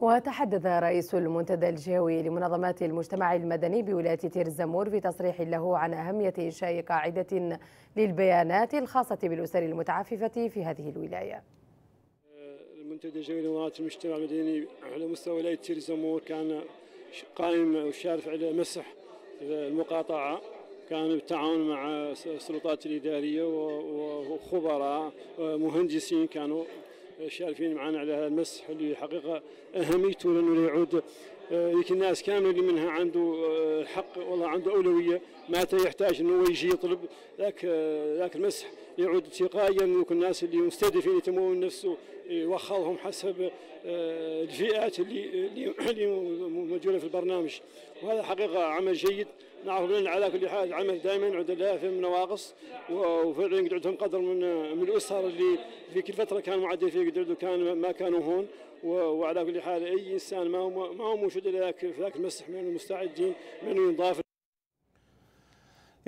وتحدث رئيس المنتدى الجهوي لمنظمات المجتمع المدني بولاية تير الزمور في تصريح له عن أهمية إنشاء قاعدة للبيانات الخاصة بالأسر المتعففة في هذه الولاية منتدى جولات المجتمع المدني على مستوى ولاية تير الزمور كان قائم والشارف على مسح المقاطعة كان بالتعاون مع السلطات الإدارية وخبراء مهندسين كانوا شارفين معنا على هذا المسح اللي حقيقة أهميته لأنه يعود ذيك الناس كامل اللي منها عنده آه، حق والله عنده أولوية ما يحتاج أنه يجي يطلب ذاك ذاك آه، المسح يعود تلقائيا يمكن الناس اللي مستهدفين يتمون نفسه يوخرهم حسب آه، الفئات اللي اللي موجودة في البرنامج وهذا حقيقة عمل جيد نعرف بأن على كل حال العمل دائما عند لا في نواقص وفعلا عندهم قدر من من الأسر اللي في كل فترة كانوا معدين فيه كان ما كانوا هون وعلى كل حال اي انسان ما هو ما هو موجود ذاك ذاك المسح من المستعدين من ينضاف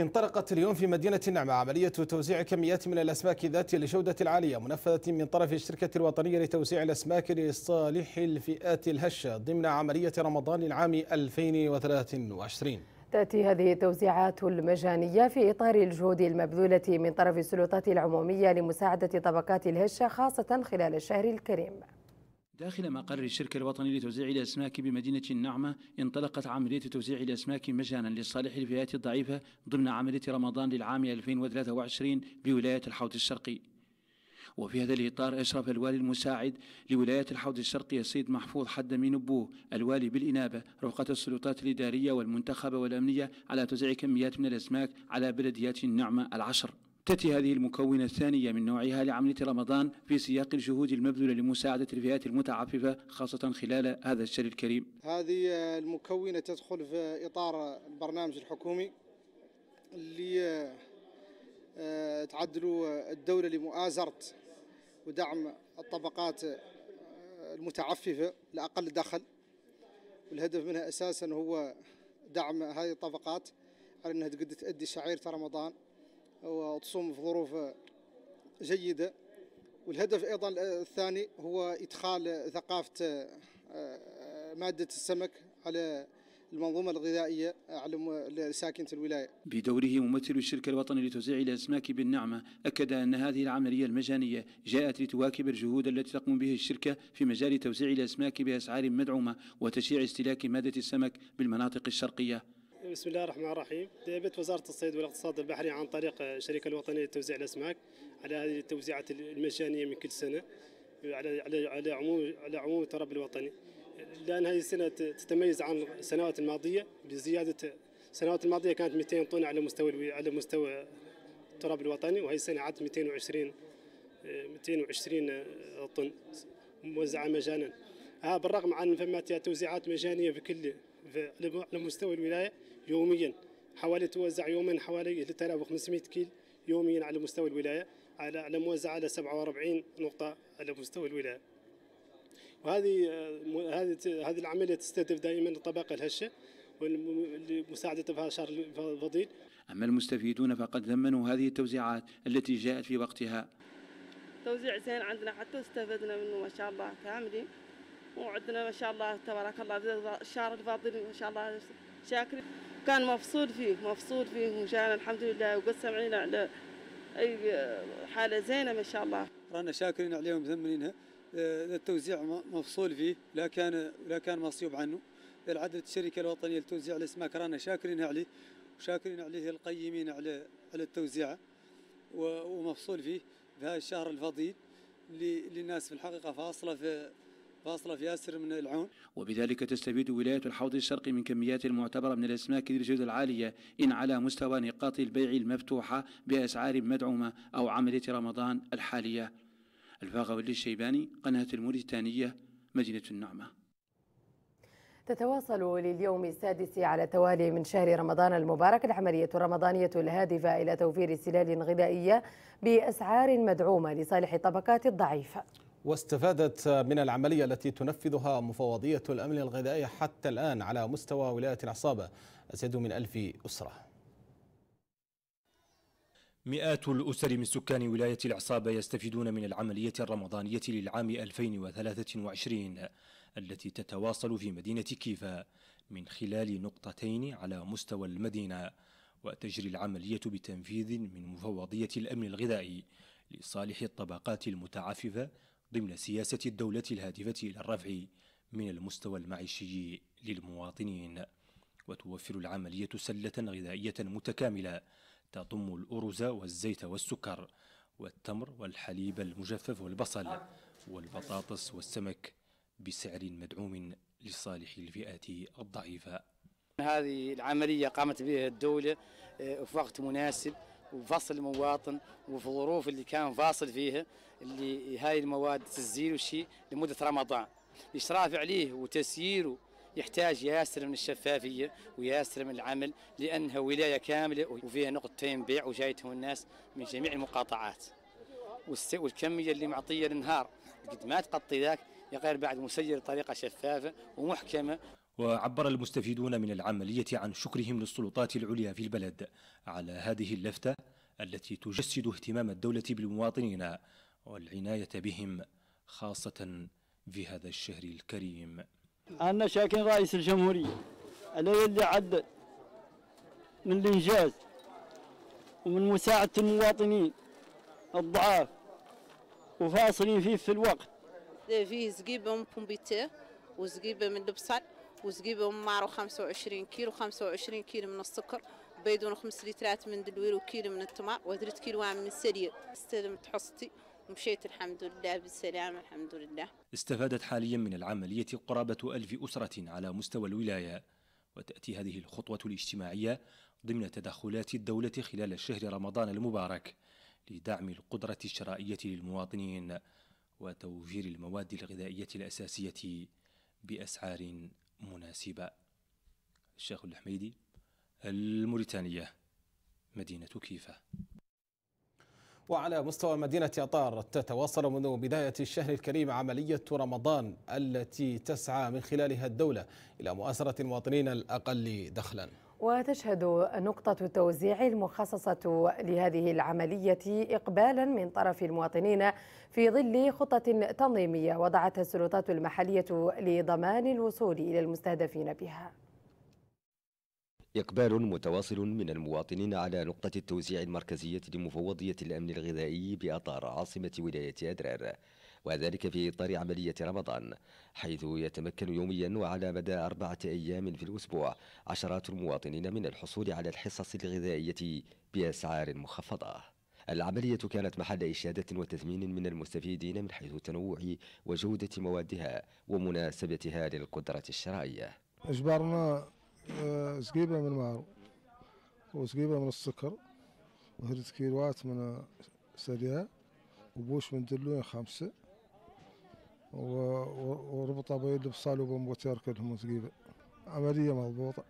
انطلقت اليوم في مدينة النعمة عملية توزيع كميات من الأسماك ذات الجودة العالية منفذة من طرف الشركة الوطنية لتوزيع الأسماك لصالح الفئات الهشة ضمن عملية رمضان العام 2023 تأتي هذه التوزيعات المجانية في إطار الجهود المبذولة من طرف السلطات العمومية لمساعدة طبقات الهشة خاصة خلال الشهر الكريم داخل مقر الشركة الوطني لتوزيع الأسماك بمدينة النعمة انطلقت عملية توزيع الأسماك مجانا لصالح الفئات الضعيفة ضمن عملية رمضان للعام 2023 بولاية الحوض الشرقي وفي هذا الإطار أشرف الوالي المساعد لولاية الحوض الشرقي السيد محفوظ حد من أبوه الوالي بالإنابة رفقة السلطات الإدارية والمنتخبة والأمنية على توزيع كميات من الأسماك على بلديات النعمة العشر تأتي هذه المكونة الثانية من نوعها لعملية رمضان في سياق الجهود المبذولة لمساعدة الفئات المتعففة خاصة خلال هذا الشهر الكريم هذه المكونة تدخل في إطار البرنامج الحكومي اللي آه، تعدل الدولة لمؤازرة ودعم الطبقات المتعففة لأقل دخل والهدف منها أساسا هو دعم هذه الطبقات على أنها تقدر تؤدي شعيرة رمضان وتصوم في ظروف جيدة والهدف أيضا الثاني هو إدخال ثقافة آه، آه، مادة السمك على المنظومة الغذائية على ساكنة الولاية بدوره ممثل الشركة الوطنية لتوزيع الأسماك بالنعمة أكد أن هذه العملية المجانية جاءت لتواكب الجهود التي تقوم به الشركة في مجال توزيع الأسماك بأسعار مدعومة وتشجيع استهلاك مادة السمك بالمناطق الشرقية بسم الله الرحمن الرحيم نيابه وزاره الصيد والاقتصاد البحري عن طريق الشركه الوطنيه لتوزيع الاسماك على هذه التوزيعات المجانيه من كل سنه على على على عموم على عموم التراب الوطني لان هذه السنه تتميز عن السنوات الماضيه بزياده السنوات الماضيه كانت 200 طن على مستوى على مستوى التراب الوطني وهي السنه عادت 220 220 طن موزعه مجانا ها بالرغم عن فما توزيعات مجانيه في كل على مستوى الولايه يوميا حوالي توزع يوما حوالي 3500 كيل يوميا على مستوى الولاية على على موزع على 47 نقطة على مستوى الولاية وهذه هذه هذه العملية تستهدف دائما الطبقة الهشة لمساعدة شهر الفضيل أما المستفيدون فقد ثمنوا هذه التوزيعات التي جاءت في وقتها توزيع زين عندنا حتى استفدنا منه ما شاء الله كاملين وعندنا ما شاء الله تبارك الله الشهر الفاضل ما شاء الله شاكر كان مفصول فيه مفصول فيه وجانا الحمد لله وقسم علينا على اي حاله زينه ما شاء الله رانا شاكرين عليهم مثمنينها آه، التوزيع مفصول فيه لا كان لا كان مصيوب عنه العدد الشركه الوطنيه لتوزيع الاسماك رانا شاكرين عليه وشاكرين عليه القيمين على على التوزيع ومفصول فيه بهذا الشهر الفضيل اللي الناس في الحقيقه فاصله في فاصلة في ياسر من العون وبذلك تستفيد ولاية الحوض الشرقي من كميات المعتبرة من الأسماك ذي الجودة العالية إن على مستوى نقاط البيع المفتوحة بأسعار مدعومة أو عملية رمضان الحالية ولي الشيباني قناة الموريتانية مدينة النعمة تتواصل لليوم السادس على التوالي من شهر رمضان المبارك العملية الرمضانية الهادفة إلى توفير سلال غذائية بأسعار مدعومة لصالح الطبقات الضعيفة واستفادت من العملية التي تنفذها مفوضية الأمن الغذائي حتى الآن على مستوى ولاية العصابة أزيد من ألف أسرة مئات الأسر من سكان ولاية العصابة يستفيدون من العملية الرمضانية للعام 2023 التي تتواصل في مدينة كيفا من خلال نقطتين على مستوى المدينة وتجري العملية بتنفيذ من مفوضية الأمن الغذائي لصالح الطبقات المتعففة ضمن سياسة الدولة الهادفة إلى الرفع من المستوى المعيشي للمواطنين وتوفر العملية سلة غذائية متكاملة تضم الأرز والزيت والسكر والتمر والحليب المجفف والبصل والبطاطس والسمك بسعر مدعوم لصالح الفئات الضعيفة هذه العملية قامت بها الدولة آه، في وقت مناسب وفصل المواطن وفي الظروف اللي كان فاصل فيها اللي هاي المواد تزيل وشي لمده رمضان الاشراف عليه وتسييره يحتاج ياسر من الشفافية وياسر من العمل لأنها ولاية كاملة وفيها نقطتين بيع وجايتهم الناس من جميع المقاطعات والكمية اللي معطية النهار قد ما تقطي ذاك يقير بعد مسير بطريقة شفافة ومحكمة وعبر المستفيدون من العملية عن شكرهم للسلطات العليا في البلد على هذه اللفتة التي تجسد اهتمام الدولة بالمواطنين والعناية بهم خاصة في هذا الشهر الكريم أنا شاكين رئيس الجمهورية على اللي عدل من الإنجاز ومن مساعدة المواطنين الضعاف وفاصلين فيه في الوقت فيه زقيبة من بومبيتير وزقيبة من البصل وسقيبهم مارو 25 كيلو 25 كيلو من السكر بيدون 5 لترات من دلوير وكيلو من التمر ودرت كيلو من السرير استلمت حصتي ومشيت الحمد لله بالسلامة الحمد لله استفادت حاليا من العملية قرابة ألف أسرة على مستوى الولاية وتأتي هذه الخطوة الاجتماعية ضمن تدخلات الدولة خلال شهر رمضان المبارك لدعم القدرة الشرائية للمواطنين وتوفير المواد الغذائية الأساسية بأسعار مناسبة الشيخ الحميدي الموريتانية مدينة كيفة وعلى مستوى مدينة أطار تتواصل منذ بداية الشهر الكريم عملية رمضان التي تسعى من خلالها الدولة إلى مؤازرة المواطنين الأقل دخلاً وتشهد نقطة التوزيع المخصصة لهذه العملية إقبالا من طرف المواطنين في ظل خطة تنظيمية وضعتها السلطات المحلية لضمان الوصول إلى المستهدفين بها إقبال متواصل من المواطنين على نقطة التوزيع المركزية لمفوضية الأمن الغذائي بأطار عاصمة ولاية أدرار وذلك في إطار عملية رمضان حيث يتمكن يوميا وعلى مدى أربعة أيام في الأسبوع عشرات المواطنين من الحصول على الحصص الغذائية بأسعار مخفضة العملية كانت محل إشادة وتثمين من المستفيدين من حيث تنوع وجودة موادها ومناسبتها للقدرة الشرائية أجبرنا سقيبة آه، من المعرو وسقيبة من السكر وثلاث كيلوات من سريع وبوش من دلوين خمسة وربطها بيده يد بصالوب كلهم ثقيله عمليه مضبوطه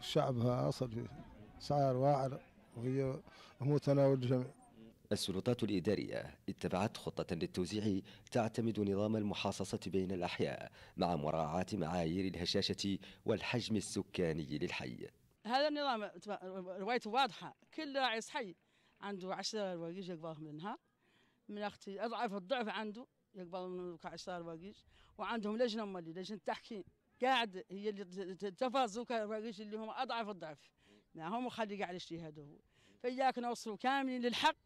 شعبها عصبي سعر واعر وهي متناول الجميع السلطات الإدارية اتبعت خطة للتوزيع تعتمد نظام المحاصصة بين الأحياء مع مراعاة معايير الهشاشة والحجم السكاني للحي هذا النظام روايته واضحة كل راعي صحي عنده عشرة رواقيج يقباهم النهار من أختي أضعف الضعف عنده يقبلوا من كعشار باقيش وعندهم لجنه مالي لجنه تحكيم قاعد هي اللي تفازوا باقيش اللي هم اضعف الضعف هم خلي قاعد الاجتهاد هو فاياك نوصلوا كاملين للحق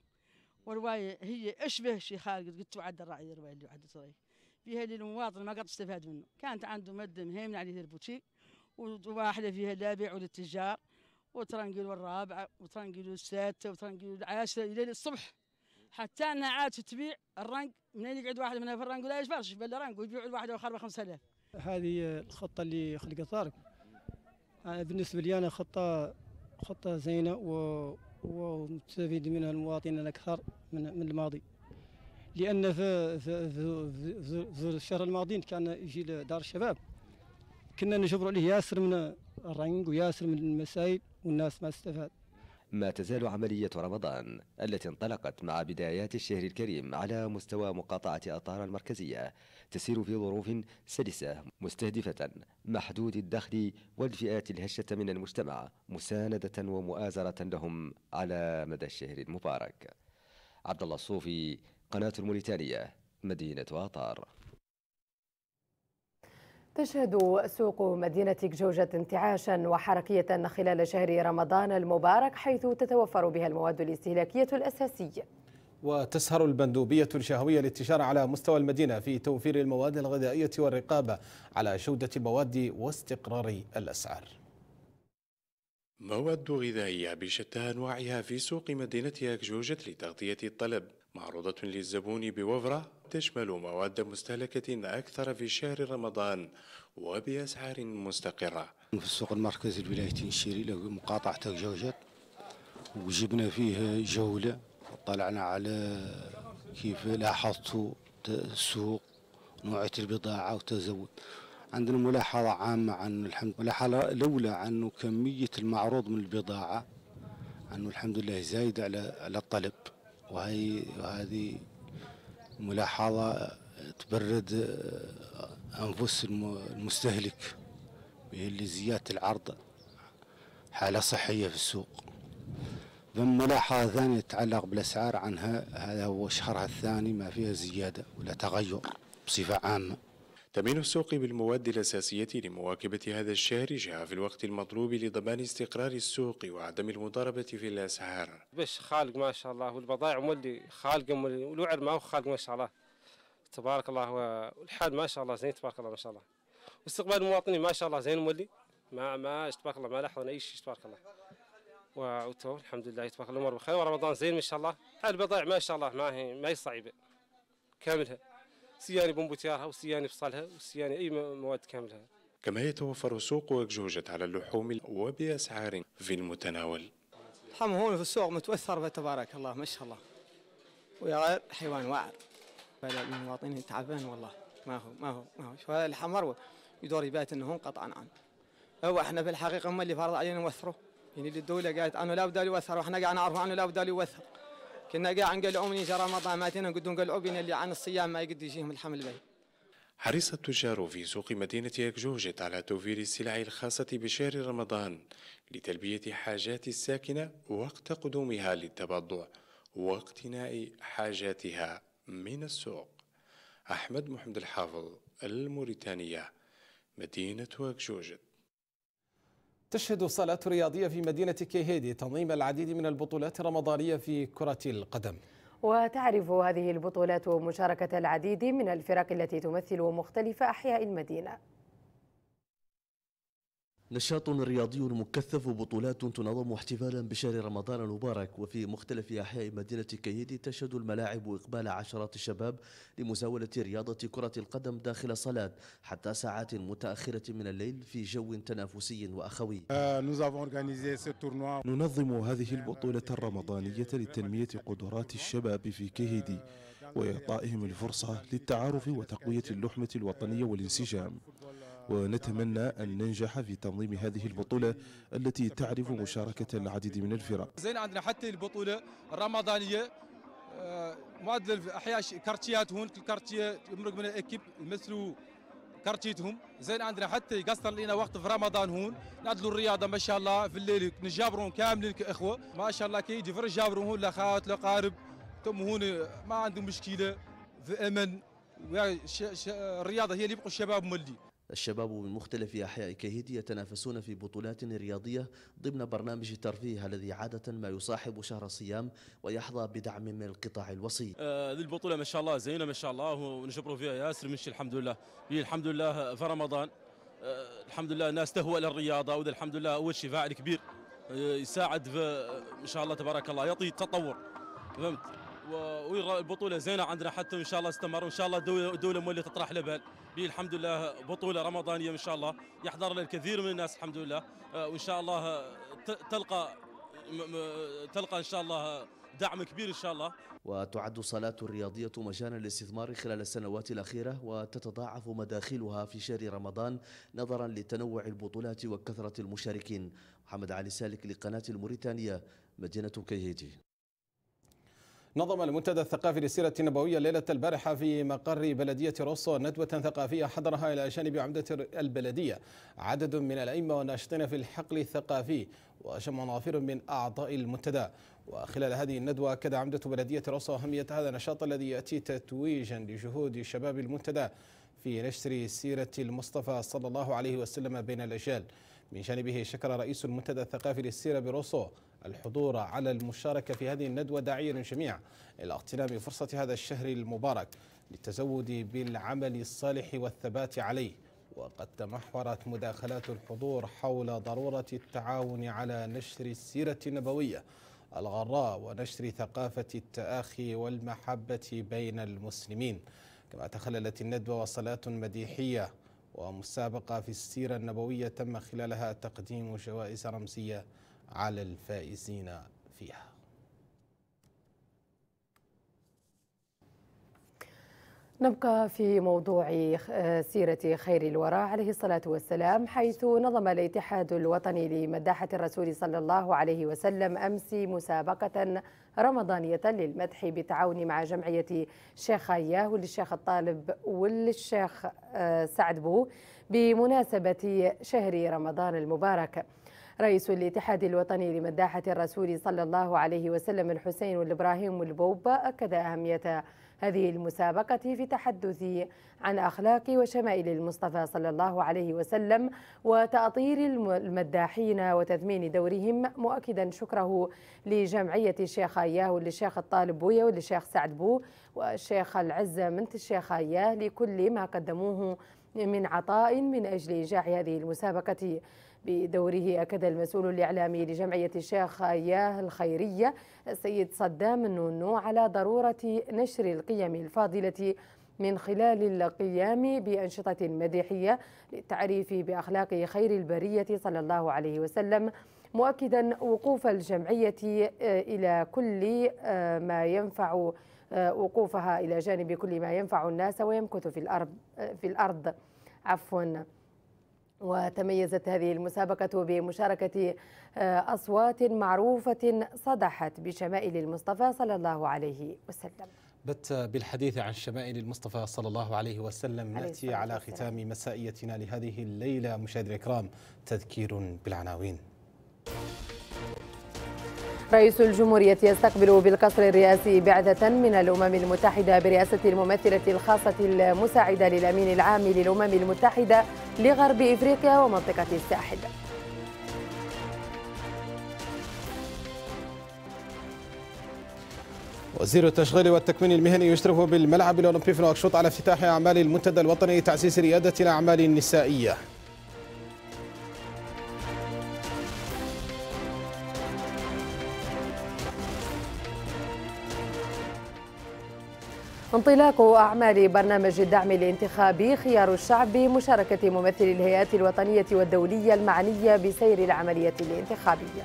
والروايه هي اشبه شي خالق قلت وعد الراعي الروايه اللي وعدت رايك فيها اللي المواطن ما قد استفاد منه كانت عنده مد مهيمن عليه البوتيك وواحده فيها الابيع للتجار وترنقل الرابعه وترنقل السادسه وترنقل العاشره الى الصبح حتى انها عاد تبيع الرنق منين يقعد واحد منها في الرنق ولا يشفرش يشبل الرنق ويبيع الواحد ب 5000 هذه الخطه اللي خلق طارق آه، بالنسبه لي انا خطه خطه زينه و ومستفيد منها المواطنين اكثر من, من الماضي لان في في في, في الشهر الماضي كان يجي لدار الشباب كنا نجبروا عليه ياسر من الرنق وياسر من المسائل والناس ما استفادت ما تزال عملية رمضان التي انطلقت مع بدايات الشهر الكريم على مستوى مقاطعة أطار المركزية تسير في ظروف سلسة مستهدفة محدود الدخل والفئات الهشة من المجتمع مساندة ومؤازرة لهم على مدى الشهر المبارك عبد الله الصوفي قناة الموريتانية مدينة أطار تشهد سوق مدينة جوجة انتعاشا وحركية خلال شهر رمضان المبارك حيث تتوفر بها المواد الاستهلاكية الأساسية وتسهر البندوبية الشهوية للتجارة على مستوى المدينة في توفير المواد الغذائية والرقابة على جودة المواد واستقرار الأسعار مواد غذائية بشتى أنواعها في سوق مدينة أكجوجة لتغطية الطلب معروضة للزبون بوفرة تشمل مواد مستهلكة أكثر في شهر رمضان وبأسعار مستقرة في السوق المركزي الولاية نشيري مقاطعة أكجوجة وجبنا فيه جولة طلعنا على كيف لاحظتوا السوق نوعية البضاعة وتزود عندنا ملاحظة عامة عن الحمد ملاحظة الأولى عن كمية المعروض من البضاعة أنه الحمد لله زايد على على الطلب وهي وهذه ملاحظة تبرد آه، أنفس المستهلك اللي زيادة العرض حالة صحية في السوق ثم ملاحظة ثانية تتعلق بالأسعار عنها هذا هو شهرها الثاني ما فيها زيادة ولا تغير بصفة عامة تميل السوق بالمواد الأساسية لمواكبة هذا الشهر جاء في الوقت المطلوب لضمان استقرار السوق وعدم المضاربة في الأسعار باش خالق ما شاء الله والبضائع مولي خالق والوعر ما هو خالق ما شاء الله تبارك الله والحال ما شاء الله زين تبارك الله ما شاء الله واستقبال المواطنين ما شاء الله زين مولي ما ما تبارك الله ما لاحظنا اي شيء تبارك الله وتو الحمد لله تبارك الله الامور بخير ورمضان زين ان شاء الله البضائع ما شاء الله ما هي ما هي صعيبه كاملها سياني بومبوتيارها وسياني فصالها وسياني اي مواد كامله كما يتوفر سوق وجوجة على اللحوم وبأسعار في المتناول اللحم هون في السوق متوثر تبارك الله ما شاء الله ويا غير حيوان واعر المواطنين تعبان والله ما هو ما هو ما هو شو هذا الحمر يدور يبات انه هون قطعا عن هو احنا في الحقيقه هم اللي فرض علينا نوثره يعني الدوله قالت انه بد يوثر واحنا قاعد نعرف انه بد يوثر كنا قاع نقلعوا من يجي رمضان ما تينا نقدوا نقلعوا بين اللي عن الصيام ما يقد يجيهم الحمل باي حرص التجار في سوق مدينة أكجوجت على توفير السلع الخاصة بشهر رمضان لتلبية حاجات الساكنة وقت قدومها للتبضع واقتناء حاجاتها من السوق أحمد محمد الحافظ الموريتانية مدينة أكجوجت تشهد صالات رياضية في مدينة كيهيدي تنظيم العديد من البطولات الرمضانية في كرة القدم وتعرف هذه البطولات مشاركة العديد من الفرق التي تمثل مختلف أحياء المدينة نشاط رياضي مكثف وبطولات تنظم احتفالا بشهر رمضان المبارك وفي مختلف أحياء مدينة كييدي تشهد الملاعب إقبال عشرات الشباب لمزاولة رياضة كرة القدم داخل صلاة حتى ساعات متأخرة من الليل في جو تنافسي وأخوي euh, ننظم هذه البطولة الرمضانية لتنمية قدرات الشباب في كييدي وإعطائهم الفرصة للتعارف وتقوية اللحمة الوطنية والانسجام ونتمنى أن ننجح في تنظيم هذه البطولة التي تعرف مشاركة العديد من الفرق زين عندنا حتى البطولة الرمضانية آه، معدل أحياء كارتيات هون كل كارتية يمرق من الأكيب يمثلوا كارتيتهم زين عندنا حتى قصر لنا وقت في رمضان هون نعدلوا الرياضه ما شاء الله في الليل نجابرون كاملين كاخوه ما شاء الله كي يجي جابرون نجابرون هون لاخوات لقارب تم هون ما عندهم مشكله في امن الرياضه هي اللي يبقوا الشباب مولي الشباب من مختلف أحياء كهيدي يتنافسون في بطولات رياضية ضمن برنامج الترفيه الذي عادة ما يصاحب شهر الصيام ويحظى بدعم من القطاع الوصي. آه، هذه آه البطولة ما شاء الله زينة ما شاء الله ونشكروا فيها ياسر مشي الحمد لله، الحمد لله في رمضان آه الحمد لله الناس تهوى للرياضة وذا الحمد لله أول شيء فاعل كبير آه يساعد في ما شاء الله تبارك الله يعطي التطور. فهمت والبطوله زينه عندنا حتى ان شاء الله استمر وان شاء الله الدوله مولي تطرح لبال بي الحمد لله بطوله رمضانيه ان شاء الله يحضر لها الكثير من الناس الحمد لله آه، وان شاء الله تلقى تلقى ان شاء الله دعم كبير ان شاء الله وتعد الصلاه الرياضيه مجانا للاستثمار خلال السنوات الاخيره وتتضاعف مداخلها في شهر رمضان نظرا لتنوع البطولات وكثره المشاركين محمد علي سالك لقناه الموريتانيه مدينه كيهيتي نظم المنتدى الثقافي للسيرة النبوية ليلة البارحة في مقر بلدية روسو ندوة ثقافية حضرها إلى جانب عمدة البلدية عدد من الأئمة والناشطين في الحقل الثقافي وشم نافر من أعضاء المنتدى وخلال هذه الندوة أكد عمدة بلدية روسو أهمية هذا النشاط الذي يأتي تتويجا لجهود شباب المنتدى في نشر سيرة المصطفى صلى الله عليه وسلم بين الأجيال من جانبه شكر رئيس المنتدى الثقافي للسيرة بروسو الحضور على المشاركة في هذه الندوة داعيا الجميع إلى اغتنام فرصة هذا الشهر المبارك للتزود بالعمل الصالح والثبات عليه وقد تمحورت مداخلات الحضور حول ضرورة التعاون على نشر السيرة النبوية الغراء ونشر ثقافة التآخي والمحبة بين المسلمين كما تخللت الندوة وصلاة مديحية ومسابقة في السيرة النبوية تم خلالها تقديم جوائز رمزية على الفائزين فيها نبقى في موضوع آه، سيرة خير الورى عليه الصلاة والسلام حيث نظم الاتحاد الوطني لمداحة الرسول صلى الله عليه وسلم أمس مسابقة رمضانية للمدح بالتعاون مع جمعية اياه للشيخ الطالب والشيخ آه، سعد بو بمناسبة شهر رمضان المبارك رئيس الاتحاد الوطني لمداحة الرسول صلى الله عليه وسلم الحسين والإبراهيم والبوب أكد أهمية هذه المسابقة في التحدث عن أخلاق وشمائل المصطفى صلى الله عليه وسلم وتأطير المداحين وتثمين دورهم مؤكدا شكره لجمعية الشيخ أياه والشيخ الطالب بويا والشيخ سعد بو والشيخ العزة منت أياه لكل ما قدموه من عطاء من أجل إيجاع هذه المسابقة بدوره أكد المسؤول الإعلامي لجمعية الشيخ ياه الخيرية السيد صدام النونو على ضرورة نشر القيم الفاضلة من خلال القيام بأنشطة مديحية للتعريف بأخلاق خير البرية صلى الله عليه وسلم مؤكدا وقوف الجمعية آه، إلى كل آه، ما ينفع آه، وقوفها إلى جانب كل ما ينفع الناس ويمكث في الأرض في الأرض عفوا وتميزت هذه المسابقة بمشاركة آه، أصوات معروفة صدحت بشمائل المصطفى صلى الله عليه وسلم بت بالحديث عن شمائل المصطفى صلى الله عليه وسلم نأتي على ختام مسائيتنا لهذه الليلة مشاهدي الكرام تذكير بالعناوين رئيس الجمهورية يستقبل بالقصر الرئاسي بعثة من الأمم المتحدة برئاسة الممثلة الخاصة المساعدة للأمين العام للأمم المتحدة لغرب إفريقيا ومنطقة الساحل وزير التشغيل والتكوين المهني يشرف بالملعب الأولمبي في نواكشوط على افتتاح أعمال المنتدى الوطني لتعزيز ريادة الأعمال النسائية انطلاق أعمال برنامج الدعم الانتخابي خيار الشعب بمشاركة ممثلي الهيئات الوطنية والدولية المعنية بسير العملية الانتخابية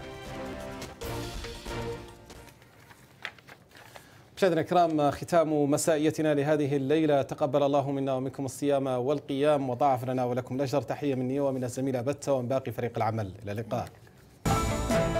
مشاهدينا الكرام ختام مسائيتنا لهذه الليله تقبل الله منا ومنكم الصيام والقيام وضاعف لنا ولكم الاجر تحيه مني ومن الزميله بته ومن باقي فريق العمل الى اللقاء